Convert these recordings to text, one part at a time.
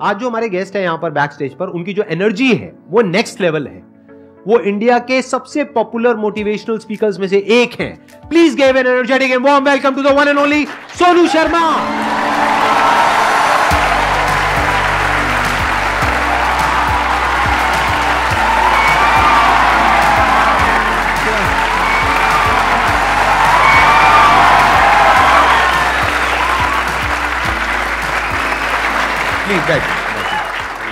आज जो हमारे गेस्ट हैं यहाँ पर बैक स्टेज पर उनकी जो एनर्जी है वो नेक्स्ट लेवल है वो इंडिया के सबसे पॉपुलर मोटिवेशनल स्पीकर्स में से एक हैं please give an energetic and warm welcome to the one and only Sonu Sharma please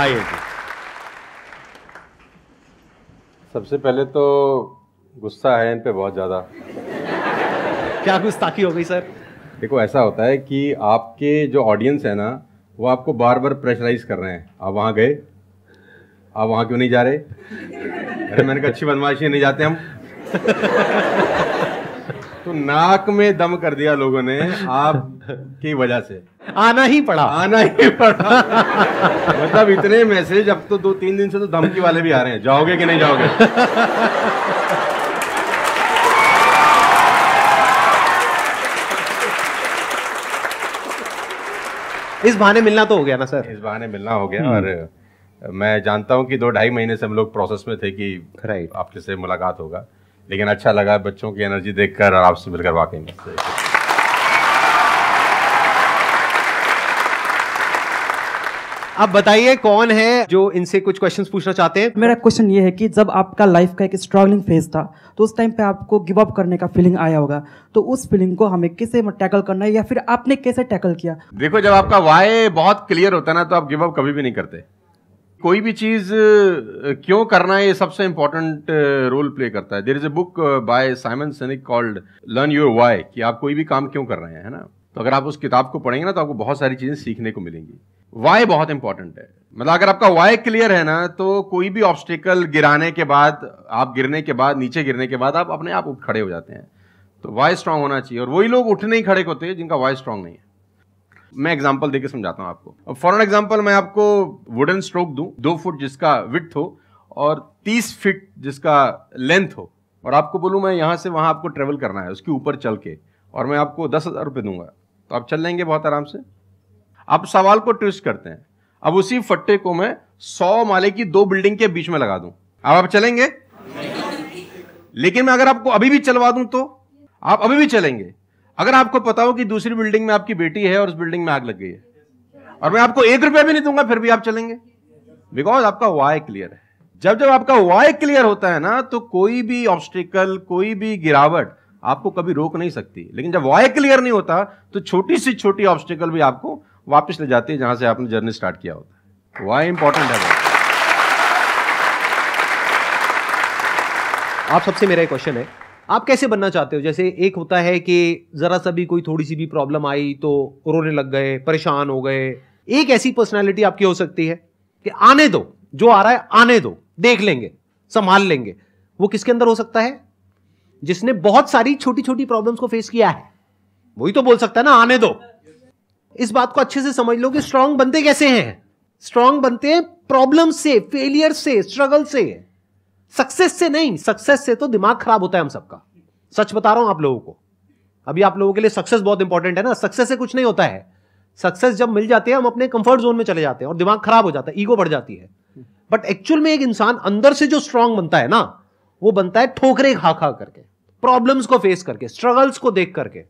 आइए सबसे पहले तो गुस्सा है इन पे बहुत ज़्यादा क्या गुस्ताखी हो गई सर देखो ऐसा होता है कि आपके जो ऑडियंस है ना वो आपको बार बार प्रेशराइज कर रहे हैं आप वहाँ गए आप वहाँ क्यों नहीं जा रहे अरे मैंने कहा अच्छी बदमाशी नहीं जाते हम तो नाक में दम कर दिया लोगों ने आप की वजह से आना ही पड़ा आना ही पड़ा मतलब इतने मैसेज अब तो दो तीन दिन से तो धमकी वाले भी आ रहे हैं जाओगे कि नहीं जाओगे इस बहाने मिलना तो हो गया ना सर इस बहाने मिलना हो गया और हम्म। मैं जानता हूँ कि दो ढाई महीने से हम लोग प्रोसेस में थे कि राइट आपके से मुलाकात होगा लेकिन अच्छा लगा बच्चों की एनर्जी देखकर और आपसे मिलकर वाकई में अब बताइए कौन है जो इनसे कुछ क्वेश्चन पूछना चाहते हैं मेरा क्वेश्चन ये है कि जब आपका लाइफ का एक स्ट्रगलिंग फेज था तो उस टाइम पे आपको गिव अप करने का फीलिंग आया होगा तो उस फीलिंग को हमें कैसे टैकल करना है या फिर आपने कैसे टैकल किया देखो जब आपका वाय बहुत क्लियर होता है ना तो आप गिव अप कभी भी नहीं करते कोई भी चीज क्यों करना है ये सबसे इंपॉर्टेंट रोल प्ले करता है there is a book by Simon Sinek called learn your why कि आप कोई भी काम क्यों कर रहे हैं है ना तो अगर आप उस किताब को पढ़ेंगे ना तो आपको बहुत सारी चीजें सीखने को मिलेंगी वाई बहुत इंपॉर्टेंट है मतलब अगर आपका वाई क्लियर है ना तो कोई भी ऑब्स्टिकल गिराने के बाद आप गिरने के बाद नीचे गिरने के बाद आप अपने आप उठ खड़े हो जाते हैं तो वाई स्ट्रांग होना चाहिए और वही लोग उठने ही खड़े होते हैं जिनका वाई स्ट्रांग नहीं है मैं एग्जाम्पल देकर समझाता हूँ आपको फॉर एन एग्जाम्पल मैं आपको वुडन स्ट्रोक दूँ दो फुट जिसका विथ हो और तीस फिट जिसका लेंथ हो और आपको बोलूँ मैं यहाँ से वहाँ आपको ट्रेवल करना है उसके ऊपर चल के और मैं आपको दस हज़ार रुपये दूंगा तो आप चल लेंगे बहुत आराम से अब सवाल को ट्विस्ट करते हैं अब उसी फट्टे को मैं सौ माले की दो बिल्डिंग के बीच में लगा दूं अब आप चलेंगे लेकिन मैं अगर आपको अभी भी चलवा दूं तो आप अभी भी चलेंगे अगर आपको पता हो कि दूसरी बिल्डिंग में आपकी बेटी है और उस बिल्डिंग में आग लग गई है और मैं आपको एक रुपया भी नहीं दूंगा फिर भी आप चलेंगे बिकॉज आपका वाई क्लियर है जब जब आपका वाई क्लियर होता है ना तो कोई भी ऑब्स्टिकल कोई भी गिरावट आपको कभी रोक नहीं सकती लेकिन जब वाई क्लियर नहीं होता तो छोटी सी छोटी ऑब्स्टिकल भी आपको वापस ले जाती है जहां से आपने जर्नी स्टार्ट किया होता है वाई इंपॉर्टेंट है आप सबसे मेरा एक क्वेश्चन है आप कैसे बनना चाहते हो जैसे एक होता है कि ज़रा सा भी कोई थोड़ी सी भी प्रॉब्लम आई तो रोने लग गए परेशान हो गए एक ऐसी पर्सनैलिटी आपकी हो सकती है कि आने दो जो आ रहा है आने दो देख लेंगे संभाल लेंगे वो किसके अंदर हो सकता है जिसने बहुत सारी छोटी छोटी प्रॉब्लम्स को फेस किया है वही तो बोल सकता है ना आने दो इस बात को अच्छे से समझ लो कि स्ट्रांग बनते कैसे हैं स्ट्रांग बनते हैं प्रॉब्लम से फेलियर से स्ट्रगल से सक्सेस से नहीं सक्सेस से तो दिमाग खराब होता है हम सबका सच बता रहा हूं आप लोगों को अभी आप लोगों के लिए सक्सेस बहुत इंपॉर्टेंट है ना सक्सेस से कुछ नहीं होता है सक्सेस जब मिल जाते हैं हम अपने कंफर्ट जोन में चले जाते हैं और दिमाग खराब हो जाता है ईगो बढ़ जाती है बट एक्चुअल में एक इंसान अंदर से जो स्ट्रांग बनता है ना वो बनता है ठोकरे खा खा करके प्रॉब्लम्स को फेस करके स्ट्रगल्स को देख करके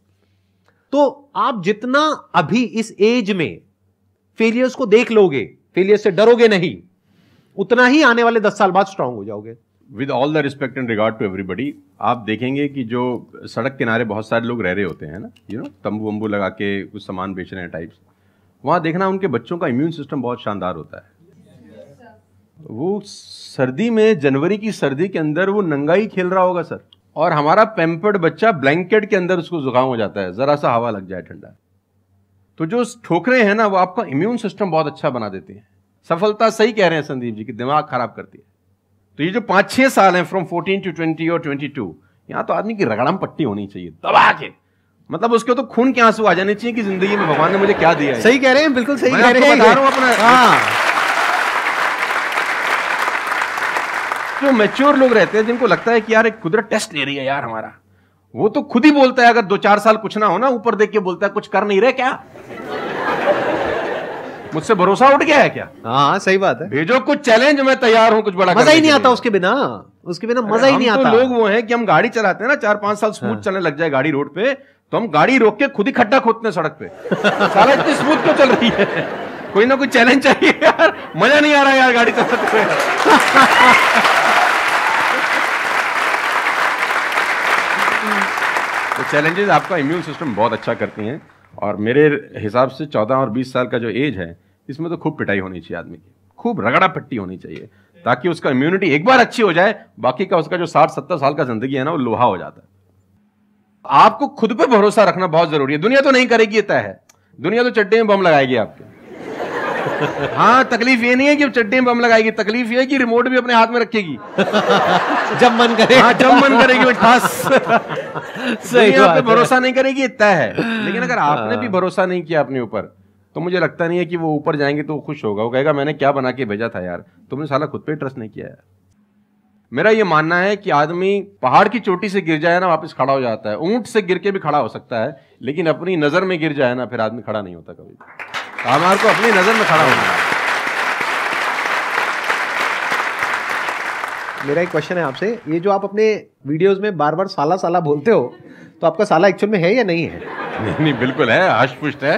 तो आप जितना अभी इस एज में फेलियर्स को देख लोगे फेलियर से डरोगे नहीं उतना ही आने वाले दस साल बाद स्ट्रांग हो जाओगे with all the respect and regard to everybody आप देखेंगे कि जो सड़क किनारे बहुत सारे लोग रह रहे होते हैं ना यू नो तंबू वम्बू लगा के कुछ सामान बेच रहे हैं टाइप्स वहाँ देखना उनके बच्चों का इम्यून सिस्टम बहुत शानदार होता है वो सर्दी में जनवरी की सर्दी के अंदर वो नंगा ही खेल रहा होगा सर और हमारा पेम्पर्ड बच्चा ब्लैंकेट के अंदर उसको जुकाम हो जाता है ज़रा सा हवा लग जाए ठंडा तो जो ठोकरें हैं ना वो आपका इम्यून सिस्टम बहुत अच्छा बना देती हैं सफलता सही कह रहे हैं संदीप जी कि दिमाग खराब करती है तो ये जो पाँच छः साल हैं फ्रॉम फोर्टीन टू ट्वेंटी और ट्वेंटी टू यहाँ तो आदमी की रगड़म पट्टी होनी चाहिए दबा के मतलब उसके तो खून के आंसू आ जाने चाहिए कि जिंदगी में भगवान ने मुझे क्या दिया है सही कह रहे हैं बिल्कुल सही कह रहे हैं अपना हाँ जो मेच्योर लोग रहते हैं जिनको लगता है कि यार एक कुदरत टेस्ट ले रही है यार हमारा वो तो खुद ही बोलता है अगर दो चार साल कुछ ना हो ना ऊपर देख के बोलता है कुछ कर नहीं रहे क्या मुझसे भरोसा उठ गया है क्या हाँ सही बात है भेजो कुछ चैलेंज मैं तैयार हूँ कुछ बड़ा मजा ही नहीं आता उसके बिना उसके बिना मजा ही नहीं तो आता लोग वो है कि हम गाड़ी चलाते हैं ना चार पांच साल स्मूथ हाँ। चलने लग जाए गाड़ी रोड पे तो हम गाड़ी रोक के खुद ही खड्डा खोदते हैं सड़क पे सारा इतनी स्मूथ क्यों चल रही है कोई ना कोई चैलेंज चाहिए यार मजा नहीं आ रहा यार गाड़ी चलाते हुए चैलेंजेस आपका इम्यून सिस्टम बहुत अच्छा करती हैं और मेरे हिसाब से चौदह और बीस साल का जो एज है इसमें तो खूब पिटाई होनी चाहिए आदमी की खूब रगड़ा पट्टी होनी चाहिए ताकि उसका इम्यूनिटी एक बार अच्छी हो जाए बाकी का उसका जो साठ सत्तर साल का जिंदगी है ना वो लोहा हो जाता है आपको खुद पर भरोसा रखना बहुत जरूरी है दुनिया तो नहीं करेगी तय है दुनिया तो चड्डे में बम लगाएगी आपके हाँ तकलीफ ये नहीं है कि चड्डी में बम लगाएगी तकलीफ ये है कि रिमोट भी अपने हाथ में रखेगी जब मन करे हाँ जब मन करेगी खास सही आप पे भरोसा नहीं करेगी तय है लेकिन अगर आपने हाँ। भी भरोसा नहीं किया अपने ऊपर तो मुझे लगता नहीं है कि वो ऊपर जाएंगे तो खुश होगा वो कहेगा मैंने क्या बना के भेजा था यार तुमने साला खुद पे ट्रस्ट नहीं किया यार मेरा ये मानना है कि आदमी पहाड़ की चोटी से गिर जाए ना वापस खड़ा हो जाता है ऊंट से गिर के भी खड़ा हो सकता है लेकिन अपनी नज़र में गिर जाए ना फिर आदमी खड़ा नहीं होता कभी हमार को अपनी नज़र में खड़ा होना मेरा एक क्वेश्चन है आपसे ये जो आप अपने वीडियोस में बार बार साला साला बोलते हो तो आपका साला एक्चुअल में है या नहीं है नहीं नहीं बिल्कुल है हश पुष्ट है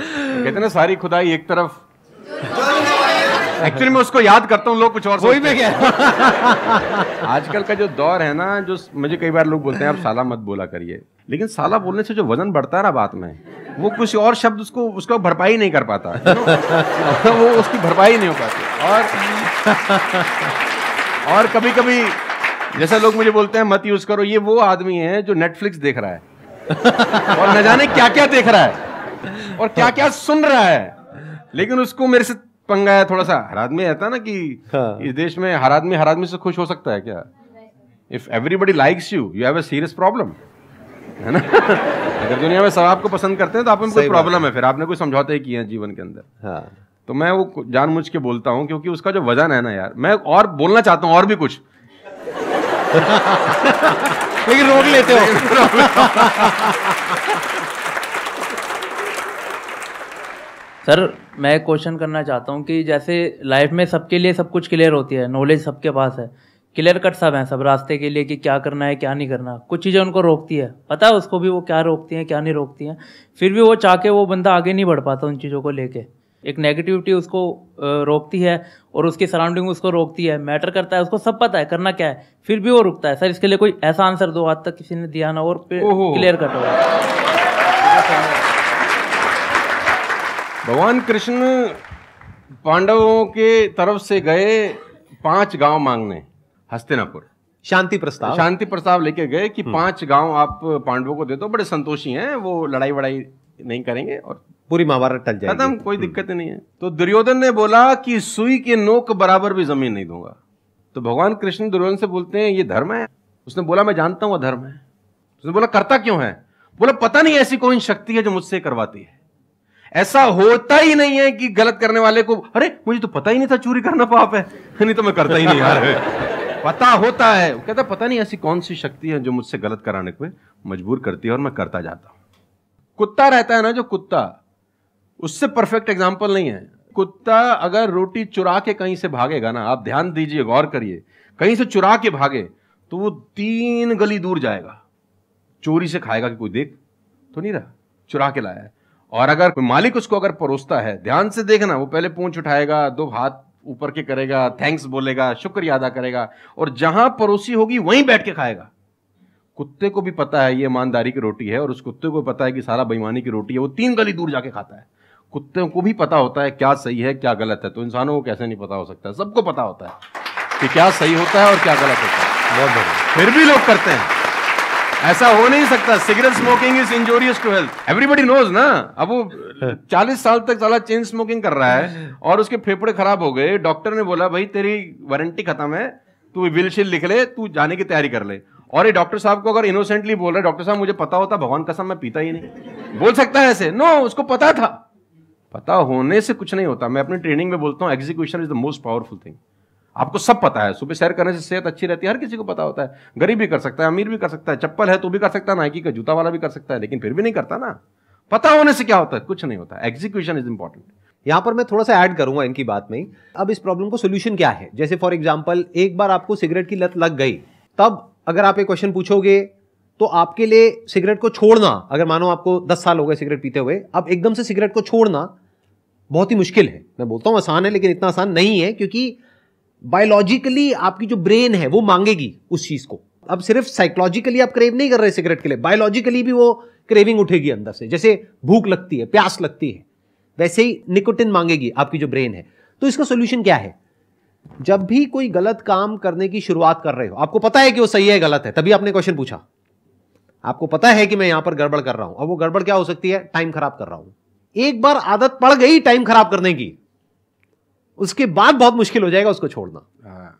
कहते ना सारी खुदाई एक तरफ एक्चुअली मैं उसको याद करता हूँ लोग कुछ और कोई भी क्या आजकल का जो दौर है ना जो मुझे कई बार लोग बोलते हैं आप साला मत बोला करिए लेकिन साला बोलने से जो वजन बढ़ता है ना बात में वो कुछ और शब्द उसको उसको भरपाई नहीं कर पाता वो उसकी भरपाई नहीं हो पाती और और कभी कभी जैसा लोग मुझे बोलते हैं मत यूज करो ये वो आदमी है जो नेटफ्लिक्स देख रहा है और न जाने क्या क्या देख रहा है और क्या क्या सुन रहा है लेकिन उसको मेरे से पंगा है थोड़ा सा हर आदमी रहता है ना कि हाँ। इस देश में हर आदमी हर आदमी से खुश हो सकता है क्या if everybody likes you you have a serious problem है ना अगर दुनिया में सब आपको पसंद करते हैं तो आप में कोई प्रॉब्लम है फिर आपने कोई समझौते ही किए हैं जीवन के अंदर हाँ तो मैं वो जानबूझ के बोलता हूँ क्योंकि उसका जो वजन है ना यार मैं और बोलना चाहता हूँ और भी कुछ लेकिन रोक लेते हो सर मैं क्वेश्चन करना चाहता हूँ कि जैसे लाइफ में सबके लिए सब कुछ क्लियर होती है नॉलेज सबके पास है क्लियर कट सब हैं सब रास्ते के लिए कि क्या करना है क्या नहीं करना कुछ चीज़ें उनको रोकती है पता है उसको भी वो क्या रोकती हैं क्या नहीं रोकती हैं फिर भी वो चाह के वो बंदा आगे नहीं बढ़ पाता उन चीज़ों को लेके एक नेगेटिविटी उसको रोकती है और उसकी सराउंडिंग उसको रोकती है मैटर करता है उसको सब पता है करना क्या है फिर भी वो रुकता है सर इसके लिए कोई ऐसा आंसर दो आज तक किसी ने दिया ना और क्लियर कट हो भगवान कृष्ण पांडवों के तरफ से गए पांच गांव मांगने हस्तिनापुर शांति प्रस्ताव शांति प्रस्ताव लेके गए कि हम्म। पांच गांव आप पांडवों को दे दो बड़े संतोषी हैं वो लड़ाई वड़ाई नहीं करेंगे और पूरी महाभारत टल जाएगी खत्म कोई हम्म। दिक्कत नहीं है तो दुर्योधन ने बोला कि सुई के नोक बराबर भी जमीन नहीं दूंगा तो भगवान कृष्ण दुर्योधन से बोलते हैं ये धर्म है उसने बोला मैं जानता हूं धर्म है उसने बोला करता क्यों है बोला पता नहीं ऐसी कौन शक्ति है जो मुझसे करवाती है ऐसा होता ही नहीं है कि गलत करने वाले को अरे मुझे तो पता ही नहीं था चोरी करना पाप है नहीं तो मैं करता ही नहीं यार पता होता है वो कहता पता नहीं ऐसी कौन सी शक्ति है जो मुझसे गलत कराने को मजबूर करती है और मैं करता जाता हूं कुत्ता रहता है ना जो कुत्ता उससे परफेक्ट एग्जाम्पल नहीं है कुत्ता अगर रोटी चुरा के कहीं से भागेगा ना आप ध्यान दीजिए गौर करिए कहीं से चुरा के भागे तो वो तीन गली दूर जाएगा चोरी से खाएगा कि कोई देख तो नहीं रहा चुरा के लाया है और अगर मालिक उसको अगर परोसता है ध्यान से देखना वो पहले पूंछ उठाएगा दो हाथ ऊपर के करेगा थैंक्स बोलेगा शुक्रिया अदा करेगा और जहां पड़ोसी होगी वहीं बैठ के खाएगा कुत्ते को भी पता है ये ईमानदारी की रोटी है और उस कुत्ते को पता है कि सारा बेईमानी की रोटी है वो तीन गली दूर जाके खाता है कुत्ते को भी पता होता है क्या सही है क्या गलत है तो इंसानों को कैसे नहीं पता हो सकता सबको पता होता है कि क्या सही होता है और क्या गलत होता है बहुत बढ़िया फिर भी लोग करते हैं ऐसा हो नहीं सकता cigarette smoking is injurious to health everybody knows ना अब वो चालीस साल तक साला चेन स्मोकिंग कर रहा है और उसके फेफड़े खराब हो गए डॉक्टर ने बोला भाई तेरी वारंटी खत्म है तू विल शिल लिख ले तू जाने की तैयारी कर ले और ये डॉक्टर साहब को अगर इनोसेंटली बोल रहे डॉक्टर साहब मुझे पता होता भगवान कसम मैं पीता ही नहीं बोल सकता है ऐसे नो no, उसको पता था पता होने से कुछ नहीं होता मैं अपनी ट्रेनिंग में बोलता हूँ execution is the most powerful thing आपको सब पता है सुबह सैर करने से सेहत अच्छी रहती है हर किसी को पता होता है गरीब भी कर सकता है अमीर भी कर सकता है चप्पल है तो भी कर सकता है नाइकी का जूता वाला भी कर सकता है लेकिन फिर भी नहीं करता ना पता होने से क्या होता है कुछ नहीं होता एग्जीक्यूशन इज इंपॉर्टेंट यहां पर मैं थोड़ा सा ऐड करूंगा इनकी बात में अब इस प्रॉब्लम को सोल्यूशन क्या है जैसे फॉर एग्जाम्पल एक बार आपको सिगरेट की लत लग गई तब अगर आप एक क्वेश्चन पूछोगे तो आपके लिए सिगरेट को छोड़ना अगर मानो आपको दस साल हो गए सिगरेट पीते हुए अब एकदम से सिगरेट को छोड़ना बहुत ही मुश्किल है मैं बोलता हूं आसान है लेकिन इतना आसान नहीं है क्योंकि बायोलॉजिकली आपकी जो ब्रेन है वो मांगेगी उस चीज को अब सिर्फ साइकोलॉजिकली आप क्रेव नहीं कर रहे सिगरेट के लिए बायोलॉजिकली भी वो क्रेविंग उठेगी अंदर से जैसे भूख लगती है प्यास लगती है वैसे ही निकोटिन मांगेगी आपकी जो ब्रेन है तो इसका सोल्यूशन क्या है जब भी कोई गलत काम करने की शुरुआत कर रहे हो आपको पता है कि वो सही है गलत है तभी आपने क्वेश्चन पूछा आपको पता है कि मैं यहां पर गड़बड़ कर रहा हूं अब वो गड़बड़ क्या हो सकती है टाइम खराब कर रहा हूं एक बार आदत पड़ गई टाइम खराब करने की उसके बाद बहुत मुश्किल हो जाएगा उसको छोड़ना हाँ,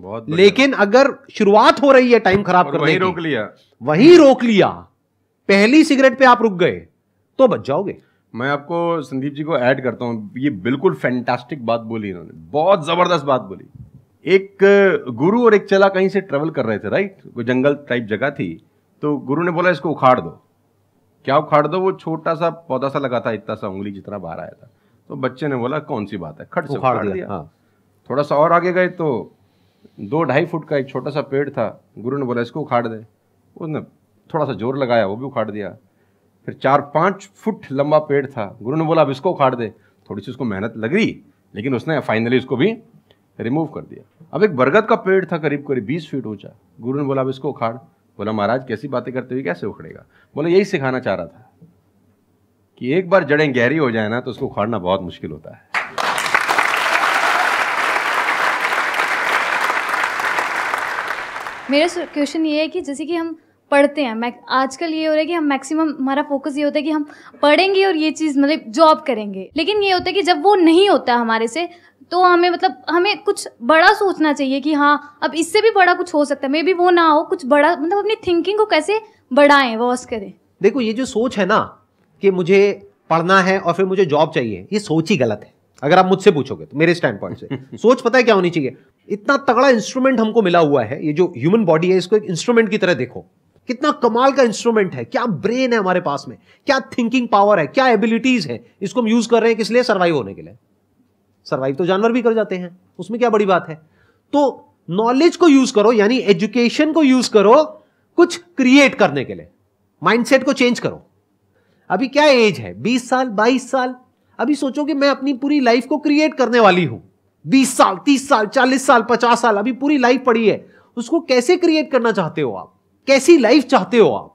बहुत लेकिन अगर शुरुआत हो रही है टाइम खराब करने वहीं रोक लिया वही रोक लिया पहली सिगरेट पे आप रुक गए तो बच जाओगे मैं आपको संदीप जी को ऐड करता हूं ये बिल्कुल फैंटास्टिक बात बोली इन्होंने बहुत जबरदस्त बात बोली एक गुरु और एक चला कहीं से ट्रेवल कर रहे थे राइट कोई जंगल टाइप जगह थी तो गुरु ने बोला इसको उखाड़ दो क्या उखाड़ दो वो छोटा सा पौधा सा लगा था इतना सा उंगली जितना बाहर आया था तो बच्चे ने बोला कौन सी बात है खट से उखाड़ दिया, दिया। हाँ। थोड़ा सा और आगे गए तो दो ढाई फुट का एक छोटा सा पेड़ था गुरु ने बोला इसको उखाड़ दे उसने थोड़ा सा जोर लगाया वो भी उखाड़ दिया फिर चार पाँच फुट लंबा पेड़ था गुरु ने बोला अब इसको उखाड़ दे थोड़ी सी उसको मेहनत लग रही लेकिन उसने फाइनली उसको भी रिमूव कर दिया अब एक बरगद का पेड़ था करीब करीब बीस फीट ऊंचा गुरु ने बोला अब इसको उखाड़ बोला महाराज कैसी बातें करते हुए कैसे उखड़ेगा बोला यही सिखाना चाह रहा था कि एक बार जड़ें गहरी हो जाए ना तो उसको उखाड़ना बहुत मुश्किल होता है मेरा क्वेश्चन ये है कि जैसे कि हम पढ़ते हैं आजकल ये हो रहा है कि हम मैक्सिमम हमारा फोकस ये होता है कि हम पढ़ेंगे और ये चीज़ मतलब जॉब करेंगे लेकिन ये होता है कि जब वो नहीं होता हमारे से तो हमें मतलब हमें कुछ बड़ा सोचना चाहिए कि हाँ अब इससे भी बड़ा कुछ हो सकता है मे भी वो ना हो कुछ बड़ा मतलब अपनी थिंकिंग को कैसे बढ़ाएं वॉस करें देखो ये जो सोच है ना कि मुझे पढ़ना है और फिर मुझे जॉब चाहिए ये सोच ही गलत है अगर आप मुझसे पूछोगे तो मेरे स्टैंड पॉइंट से सोच पता है क्या होनी चाहिए इतना तगड़ा इंस्ट्रूमेंट हमको मिला हुआ है ये जो ह्यूमन बॉडी है इसको एक इंस्ट्रूमेंट की तरह देखो कितना कमाल का इंस्ट्रूमेंट है क्या ब्रेन है हमारे पास में क्या थिंकिंग पावर है क्या एबिलिटीज है इसको हम यूज कर रहे हैं किस लिए सर्वाइव होने के लिए सर्वाइव तो जानवर भी कर जाते हैं उसमें क्या बड़ी बात है तो नॉलेज को यूज करो यानी एजुकेशन को यूज करो कुछ क्रिएट करने के लिए माइंडसेट को चेंज करो अभी क्या एज है बीस साल बाईस साल अभी सोचो कि मैं अपनी पूरी लाइफ को क्रिएट करने वाली हूं बीस साल तीस साल चालीस साल पचास साल अभी पूरी लाइफ पड़ी है उसको कैसे क्रिएट करना चाहते हो आप कैसी लाइफ चाहते हो आप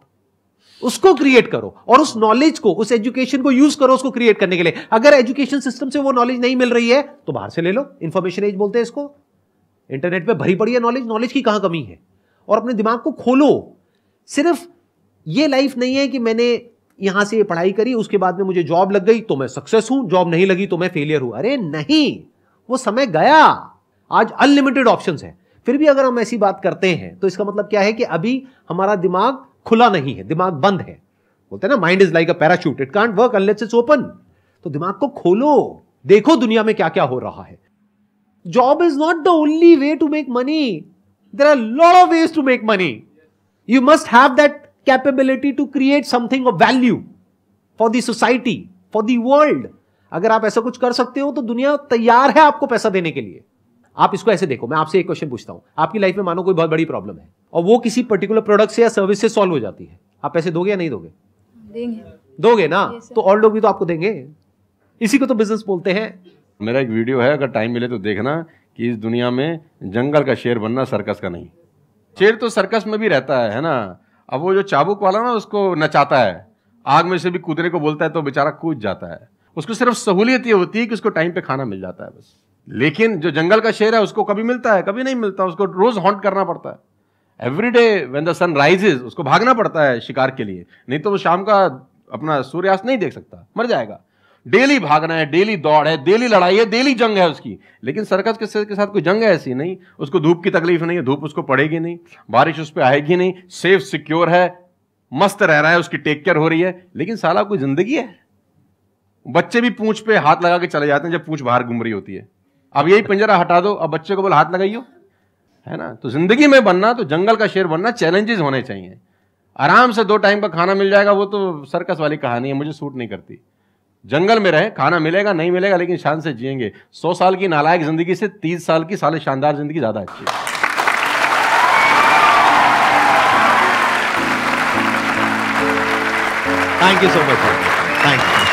उसको क्रिएट करो और उस नॉलेज को उस एजुकेशन को यूज करो उसको क्रिएट करने के लिए अगर एजुकेशन सिस्टम से वो नॉलेज नहीं मिल रही है तो बाहर से ले लो इंफॉर्मेशन एज बोलते हैं इसको इंटरनेट पे भरी पड़ी है नॉलेज नॉलेज की कहां कमी है और अपने दिमाग को खोलो सिर्फ ये लाइफ नहीं है कि मैंने यहां से पढ़ाई करी उसके बाद में मुझे जॉब लग गई तो मैं सक्सेस हूं जॉब नहीं लगी तो मैं फेलियर हूं अरे नहीं वो समय गया आज अनलिमिटेड ऑप्शन है फिर भी अगर हम ऐसी बात करते हैं तो इसका मतलब क्या है कि अभी हमारा दिमाग खुला नहीं है दिमाग बंद है बोलते हैं ना mind is like a parachute it can't work unless it's open तो दिमाग को खोलो देखो दुनिया में क्या क्या हो रहा है job is not the only way to make money there are lot of ways to make money you must have that capability to create something of value for the society for the world अगर आप ऐसा कुछ कर सकते हो तो दुनिया तैयार है आपको पैसा देने के लिए आप इसको ऐसे देखो मैं आपसे एक क्वेश्चन पूछता हूं आपकी लाइफ में मानो कोई बहुत बड़ी प्रॉब्लम है और वो किसी पर्टिकुलर प्रोडक्ट से या सर्विस से सॉल्व हो जाती है आप पैसे दोगे या नहीं दोगे देंगे दोगे ना तो और लोग भी तो आपको देंगे इसी को तो बिजनेस बोलते हैं मेरा एक वीडियो है अगर टाइम मिले तो देखना कि इस दुनिया में जंगल का शेर बनना सर्कस का नहीं शेर तो सर्कस में भी रहता है ना अब वो जो चाबुक वाला ना उसको नचाता है आग में से भी कूदने को बोलता है तो बेचारा कूद जाता है उसको सिर्फ सहूलियत ये होती है कि उसको टाइम पे खाना मिल जाता है बस लेकिन जो जंगल का शेर है उसको कभी मिलता है कभी नहीं मिलता उसको रोज हॉन्ट करना पड़ता है every day when the sun rises उसको भागना पड़ता है शिकार के लिए नहीं तो वो शाम का अपना सूर्यास्त नहीं देख सकता मर जाएगा डेली भागना है डेली दौड़ है डेली लड़ाई है डेली जंग है उसकी लेकिन सर्कस के, के साथ कोई जंग है ऐसी नहीं उसको धूप की तकलीफ नहीं है धूप उसको पड़ेगी नहीं बारिश उस पर आएगी नहीं सेफ सिक्योर है मस्त रह रहा है उसकी टेक केयर हो रही है लेकिन साला कोई जिंदगी है बच्चे भी पूछ पे हाथ लगा के चले जाते हैं जब पूछ बाहर घूम रही होती है अब यही पिंजरा हटा दो अब बच्चे को बोल हाथ लगाइयो है ना तो जिंदगी में बनना तो जंगल का शेर बनना चैलेंजेस होने चाहिए आराम से दो टाइम का खाना मिल जाएगा वो तो सर्कस वाली कहानी है मुझे सूट नहीं करती जंगल में रहे खाना मिलेगा नहीं मिलेगा लेकिन शान से जिएंगे सौ साल की नालायक जिंदगी से तीस साल की साले शानदार जिंदगी ज़्यादा अच्छी है thank you so much thank you